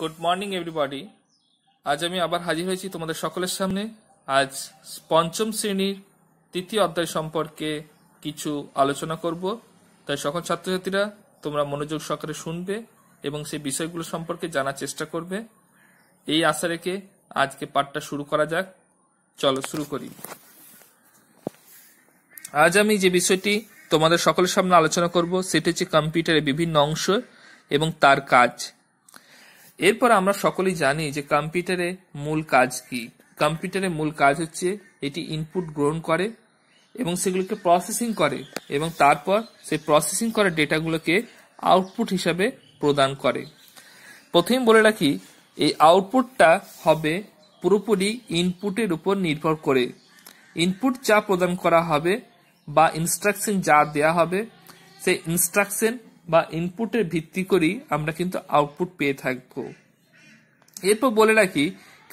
good morning everybody আজ আমি আবার হাজির হয়েছি তোমাদের সকলের সামনে আজ পঞ্চম শ্রেণীর তৃতীয় অধ্যায় সম্পর্কে কিছু আলোচনা করব তাই সকল ছাত্রছাত্রীরা তোমরা মনোযোগ সহকারে শুনবে এবং সেই বিষয়গুলো সম্পর্কে জানার চেষ্টা করবে এই আশা রেখে আজকে পাঠটা শুরু করা যাক চলো শুরু করি আজ আমি যে বিষয়টি তোমাদের সকলের সামনে আলোচনা করব সেটি হচ্ছে কম্পিউটারের বিভিন্ন অংশ এবং তার কাজ এরপর আমরা সকলেই জানি যে কম্পিউটারে মূল কাজ কি কম্পিউটারে মূল কাজ হচ্ছে এটি ইনপুট গ্রহণ করে এবং সেগুলোকে প্রসেসিং করে এবং তারপর সেই প্রসেসিং করা ডেটাগুলোকে আউটপুট হিসাবে প্রদান করে প্রথমে বলে রাখি এই আউটপুটটা হবে পুরোপুরি ইনপুটের উপর নির্ভর করে ইনপুট যা প্রদান করা হবে বা ইনস্ট্রাকশন যা দেয়া হবে সেই ইনস্ট্রাকশন বা ইনপুটের ভিত্তি করেই আমরা কিন্তু আউটপুট পেয়ে থাকব এরপর বলে রাখি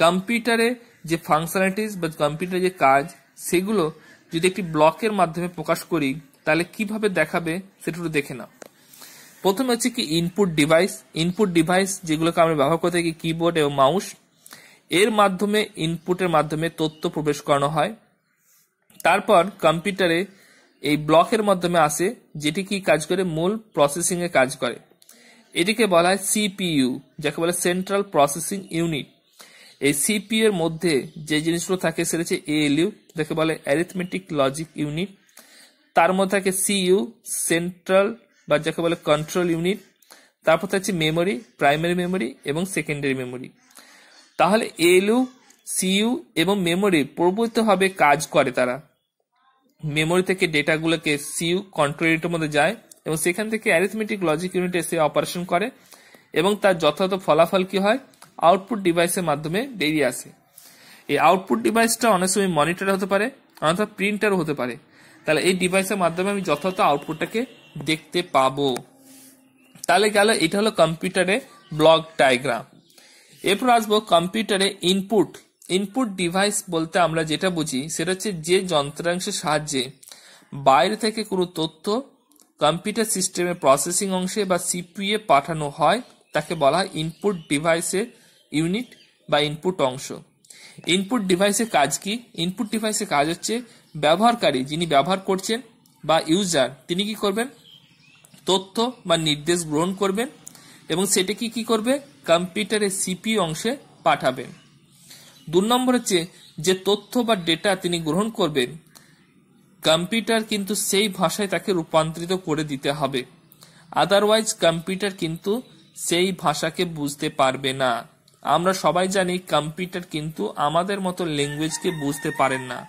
কম্পিউটারে যে ফাংশনালিটিস বা কম্পিউটারে যে কাজ সেগুলো যদি একটি ব্লকের মাধ্যমে প্রকাশ করি তাহলে কিভাবে দেখাবে সেটা একটু দেখে নাও প্রথমে হচ্ছে কি ইনপুট ডিভাইস ইনপুট ডিভাইস যেগুলোকে আমরা ব্যবহার করে থাকি কিবোর্ড এবং মাউস এর মাধ্যমে ইনপুটের মাধ্যমে তথ্য প্রবেশ করানো হয় তারপর কম্পিউটারে এই ব্লকের মাধ্যমে আসে যেটি কি কাজ করে মূল প্রসেসিং এ কাজ করে এটিকে বলা হয় সিপিইউ যাকে বলে সেন্ট্রাল প্রসেসিং ইউনিট এই সিপিইউ এর মধ্যে যে জিনিসগুলো থাকে সেটা হচ্ছে এএলইউ যাকে বলে অ্যারিথমেটিক লজিক ইউনিট তার মধ্যে থাকে সিইউ সেন্ট্রাল বা যাকে বলে কন্ট্রোল ইউনিট তারপর থাকছে মেমোরি প্রাইমারি মেমোরি এবং সেকেন্ডারি মেমোরি তাহলে এএলইউ সিইউ এবং মেমোরি প্রভূত হবে কাজ করে তারা মেমোরি থেকে ডেটাগুলোকে সিউ কন্ট্রোল ইউনিটের মধ্যে যায় এবং সেখান থেকে অ্যারিথমেটিক লজিক ইউনিট এসে অপারেশন করে এবং তার যথাযথ ফলাফল কি হয় আউটপুট ডিভাইসের মাধ্যমে বেরিয়ে আসে এই আউটপুট ডিভাইসটা অনেক সময় মনিটর হতে পারে অন্যথা প্রিন্টার হতে পারে তাহলে এই ডিভাইসের মাধ্যমে আমি যথাযথ আউটপুটটাকে দেখতে পাবো তাহলে গেল এটা হলো কম্পিউটারে ব্লক ডায়াগ্রাম এরপর আসবো কম্পিউটারে ইনপুট ইনপুট ডিভাইস বলতে আমরা যেটা বুঝি সেটা হচ্ছে যে যন্ত্রাংশের সাহায্যে বাইরে থেকে কোনো তথ্য কম্পিউটার সিস্টেমের প্রসেসিং অংশে বা সিপিএ পাঠানো হয় তাকে বলা হয় ইনপুট ডিভাইসের ইউনিট বা ইনপুট অংশ ইনপুট ডিভাইসের কাজ কি ইনপুট ডিভাইসের কাজ হচ্ছে ব্যবহারকারী যিনি ব্যবহার করছেন বা ইউজার তিনি কি করবেন তথ্য বা নির্দেশ গ্রহণ করবেন এবং সেটাকে কি করবে কম্পিউটারের সিপি অংশে পাঠাবেন দু নম্বর হচ্ছে যে তথ্য বা ডেটা তিনি গ্রহণ করবেন কম্পিউটার কিন্তু সেই ভাষায় তাকে রূপান্তরিত করে দিতে হবে আদারওয়াইজ কম্পিউটার কিন্তু সেই ভাষাকে বুঝতে পারবে না আমরা সবাই জানি কম্পিউটার কিন্তু আমাদের মতো ল্যাঙ্গুয়েজকে বুঝতে পারেন না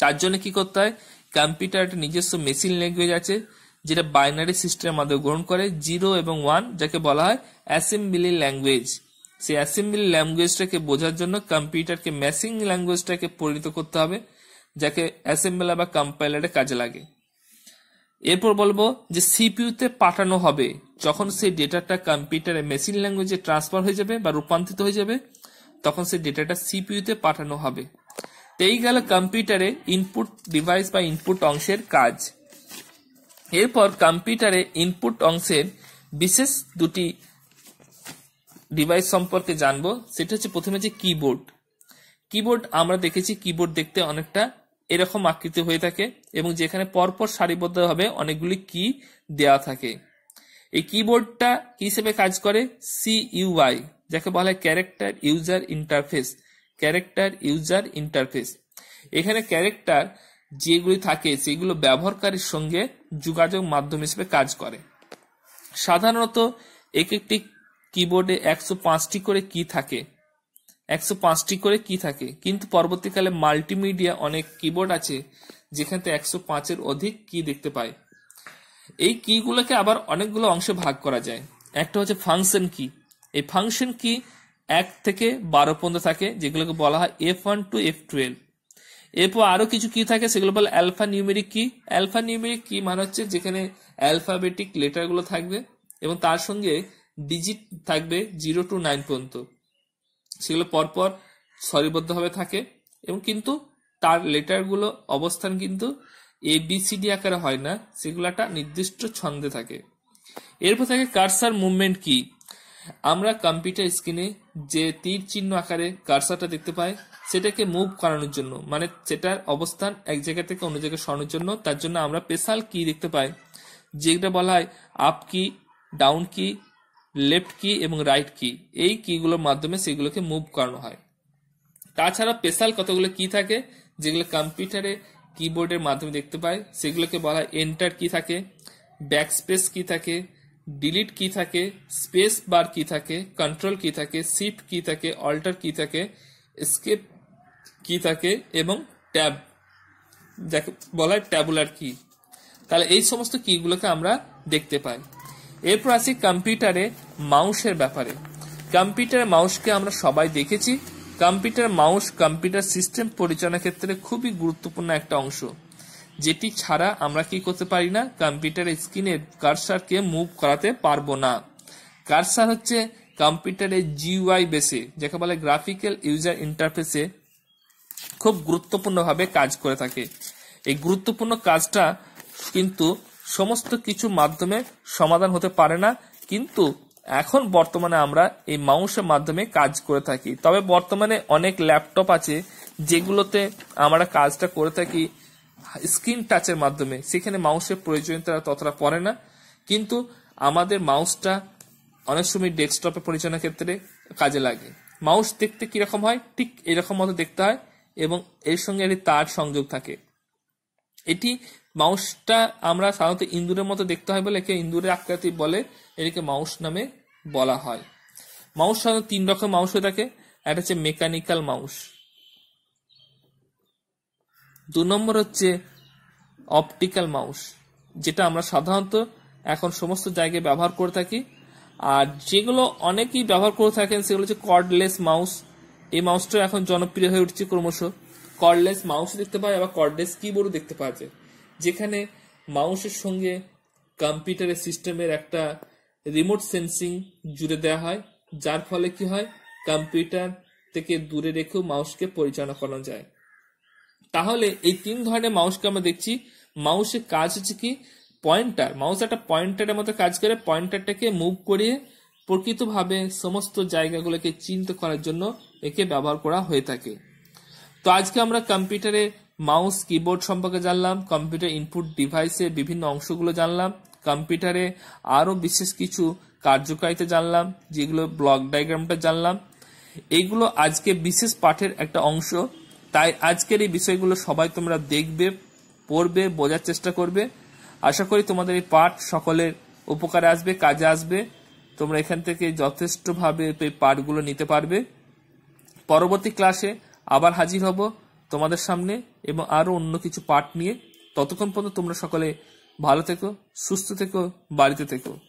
তার জন্য কি করতে হয় কম্পিউটার একটা নিজস্ব মেশিন ল্যাঙ্গুয়েজ আছে যেটা বাইনারি সিস্টেমের মাধ্যমে গ্রহণ করে জিরো এবং ওয়ান যাকে বলা হয় অ্যাসেম্বলি ল্যাঙ্গুয়েজ সেই অ্যাসেম্বলি ল্যাঙ্গুয়েজটাকে বোঝার জন্য কম্পিউটারকে ম্যাসিং ল্যাঙ্গুয়েজটাকে পরিণত করতে হবে যাকে অ্যাসেম্বলার বা কম্পাইলারে কাজে লাগে এরপর বলবো যে সিপিউতে পাঠানো হবে যখন সেই ডেটাটা কম্পিউটারে মেশিন ল্যাঙ্গুয়েজে ট্রান্সফার হয়ে যাবে বা রূপান্তরিত হয়ে যাবে তখন সেই ডেটাটা সিপিউতে পাঠানো হবে এই গেল কম্পিউটারে ইনপুট ডিভাইস বা ইনপুট অংশের কাজ এরপর কম্পিউটারে ইনপুট অংশের বিশেষ দুটি ডিভাইস সম্পর্কে জানবো সেটা হচ্ছে প্রথমে যে কিবোর্ড কিবোর্ড আমরা দেখেছি কিবোর্ড দেখতে অনেকটা এরকম আকৃতি হয়ে থাকে এবং যেখানে পরপর সারিবদ্ধভাবে অনেকগুলি কি দেওয়া থাকে এই কিবোর্ডটা কি হিসেবে কাজ করে সিইউআই যাকে বলা হয় character user interface character user interface এখানে ক্যারেক্টার যেগুলি থাকে সেগুলো ব্যবহারকারীর সঙ্গে যোগাযোগ মাধ্যম হিসেবে কাজ করে সাধারণত এক একটি কিবোর্ডে একশো পাঁচটি করে কি থাকে একশো পাঁচটি করে কি থাকে কিন্তু পরবর্তীকালে মাল্টিমিডিয়া অনেক কিবোর্ড আছে যেখানে একশো পাঁচের অধিক কি দেখতে পায় এই কিগুলোকে আবার অনেকগুলো অংশে ভাগ করা যায় একটা হচ্ছে ফাংশন কি এই ফাংশন কি এক থেকে বারো পর্যন্ত থাকে যেগুলোকে বলা হয় F one to F twelve এরপর আরও কিছু কি থাকে সেগুলো বলে alphanumeric key alphanumeric key মানে হচ্ছে যেখানে অ্যালফাবেটিক লেটারগুলো থাকবে এবং তার সঙ্গে ডিজিট থাকবে জিরো টু নাইন পর্যন্ত সেগুলো পরপর সরিবদ্ধভাবে থাকে এবং কিন্তু তার লেটারগুলো অবস্থান কিন্তু এ বি আকারে হয় না সেগুলো একটা নির্দিষ্ট ছন্দে থাকে এরপর থাকে কার্সার মুভমেন্ট কি আমরা কম্পিউটার স্ক্রিনে যে তীর চিহ্ন আকারে কার্সারটা দেখতে পাই সেটাকে মুভ করানোর জন্য মানে সেটার অবস্থান এক জায়গা থেকে অন্য জায়গায় সরানোর জন্য তার জন্য আমরা স্পেশাল কি দেখতে পাই যেটা বলা হয় আপ কি ডাউন কি লেফট কি এবং রাইট কি এই কিগুলোর মাধ্যমে সেগুলোকে মুভ করানো হয় তাছাড়া স্পেশাল কতগুলো কি থাকে যেগুলো কম্পিউটারে কিবোর্ডের মাধ্যমে দেখতে পাই সেগুলোকে বলা হয় এন্টার কি থাকে ব্যাকস্পেস কি থাকে ডিলিট কি থাকে স্পেস বার কি থাকে কন্ট্রোল কি থাকে শিফট কি থাকে অল্টার কি থাকে স্কেপ কি থাকে এবং ট্যাব যাকে বলা হয় ট্যাবুলার কি তাহলে এই সমস্ত কিগুলোকে আমরা দেখতে পাই এরপর আসি কম্পিউটারে মাউসের ব্যাপারে কম্পিউটার মাউসকে আমরা সবাই দেখেছি কম্পিউটার মাউস কম্পিউটার সিস্টেম পরিচালনার ক্ষেত্রে খুবই গুরুত্বপূর্ণ একটা অংশ যেটি ছাড়া আমরা কি করতে পারি না কম্পিউটার স্ক্রিনের কার্সারকে মুভ করাতে পারবো না কার্সার হচ্ছে কম্পিউটারের জিউআই বেসে যাকে বলে গ্রাফিক্যাল ইউজার ইন্টারফেসে খুব গুরুত্বপূর্ণভাবে কাজ করে থাকে এই গুরুত্বপূর্ণ কাজটা কিন্তু সমস্ত কিছু মাধ্যমে সমাধান হতে পারে না কিন্তু এখন বর্তমানে আমরা এই মাউসের মাধ্যমে কাজ করে থাকি তবে বর্তমানে অনেক ল্যাপটপ আছে যেগুলোতে আমরা কাজটা করে থাকি স্ক্রিন টাচের মাধ্যমে সেখানে মাউসের প্রয়োজনীয়তা ততটা পড়ে না কিন্তু আমাদের মাউসটা অনেক সময় ডেস্কটপে পরিচালনার ক্ষেত্রে কাজে লাগে মাউস দেখতে কিরকম হয় ঠিক এরকম মতো দেখতে হয় এবং এর সঙ্গে একটি তার সংযোগ থাকে এটি মাউসটা আমরা সাধারণত ইন্দুরের মতো দেখতে হয় বলে একে ইন্দুরের আকৃতি বলে এটিকে মাউস নামে বলা হয় মাউস সাধারণত তিন রকম মাউস হয়ে থাকে একটা হচ্ছে মেকানিক্যাল মাউস দু নম্বর হচ্ছে অপটিক্যাল মাউস যেটা আমরা সাধারণত এখন সমস্ত জায়গায় ব্যবহার করে থাকি আর যেগুলো অনেকেই ব্যবহার করে থাকেন সেগুলো হচ্ছে কর্ডলেস মাউস এই মাউসটা এখন জনপ্রিয় হয়ে উঠছে ক্রমশ কর্ডলেস মাউস দেখতে পাওয়া যায় আবার কর্ডলেস কিবোর্ডও দেখতে পাওয়া যায় যেখানে মাউসের সঙ্গে কম্পিউটারের সিস্টেমের একটা রিমোট সেন্সিং জুড়ে দেওয়া হয় যার ফলে কি হয় কম্পিউটার থেকে দূরে রেখেও মাউসকে পরিচালনা করা যায় তাহলে এই তিন ধরনের মাউসকে আমরা দেখছি মাউসের কাজ হচ্ছে কি পয়েন্টার মাউস একটা পয়েন্টারের মতো কাজ করে পয়েন্টারটাকে মুভ করিয়ে প্রকৃতভাবে সমস্ত জায়গাগুলোকে চিহ্নিত করার জন্য একে ব্যবহার করা হয়ে থাকে তো আজকে আমরা কম্পিউটারে মাউস কিবোর্ড সম্পর্কে জানলাম কম্পিউটার ইনপুট ডিভাইসের বিভিন্ন অংশগুলো জানলাম কম্পিউটারে আরও বিশেষ কিছু কার্যকারিতা জানলাম যেগুলো ব্লক ডায়াগ্রামটা জানলাম এইগুলো আজকে বিশেষ পাঠের একটা অংশ তাই আজকের এই বিষয়গুলো সবাই তোমরা দেখবে পড়বে বোঝার চেষ্টা করবে আশা করি তোমাদের এই পাঠ সকলের উপকারে আসবে কাজে আসবে তোমরা এখান থেকে যথেষ্টভাবে এই পাঠগুলো নিতে পারবে পরবর্তী ক্লাসে আবার হাজির হব তোমাদের সামনে এবং আরও অন্য কিছু পাঠ নিয়ে ততক্ষণ পর্যন্ত তোমরা সকলে ভালো থেকো সুস্থ থেকো বাড়িতে থেকো